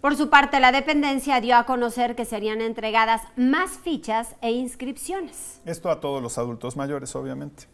Por su parte, la dependencia dio a conocer que serían entregadas más fichas e inscripciones. Esto a todos los adultos mayores, obviamente.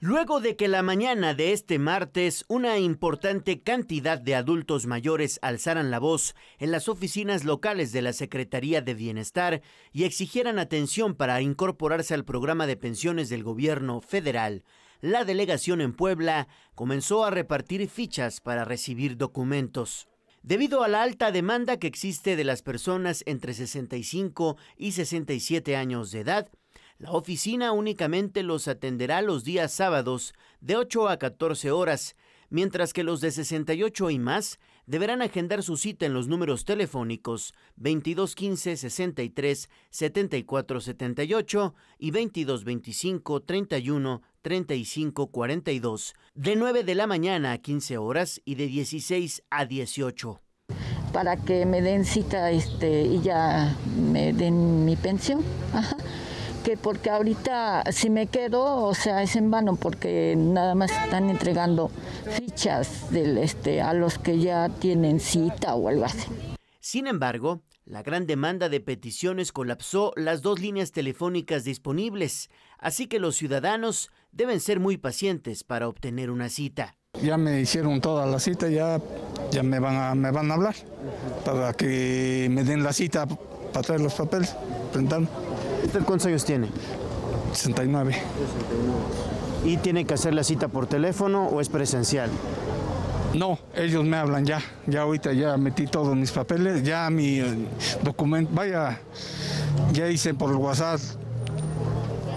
Luego de que la mañana de este martes una importante cantidad de adultos mayores alzaran la voz en las oficinas locales de la Secretaría de Bienestar y exigieran atención para incorporarse al programa de pensiones del gobierno federal, la delegación en Puebla comenzó a repartir fichas para recibir documentos. Debido a la alta demanda que existe de las personas entre 65 y 67 años de edad, la oficina únicamente los atenderá los días sábados de 8 a 14 horas, mientras que los de 68 y más deberán agendar su cita en los números telefónicos 2215 63 74 78 y 2225 31 3542, de 9 de la mañana a 15 horas y de 16 a 18. Para que me den cita este, y ya me den mi pensión. Ajá. Que porque ahorita si me quedo, o sea, es en vano porque nada más están entregando fichas del, este, a los que ya tienen cita o algo así. Sin embargo, la gran demanda de peticiones colapsó las dos líneas telefónicas disponibles, así que los ciudadanos deben ser muy pacientes para obtener una cita. Ya me hicieron toda la cita, ya, ya me, van a, me van a hablar para que me den la cita para traer los papeles. cuántos años tiene? 69. ¿Y tiene que hacer la cita por teléfono o es presencial? No, ellos me hablan ya. Ya ahorita ya metí todos mis papeles, ya mi eh, documento, vaya, ya hice por WhatsApp,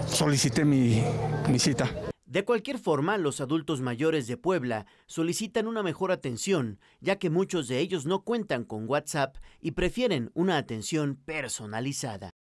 solicité mi, mi cita. De cualquier forma, los adultos mayores de Puebla solicitan una mejor atención, ya que muchos de ellos no cuentan con WhatsApp y prefieren una atención personalizada.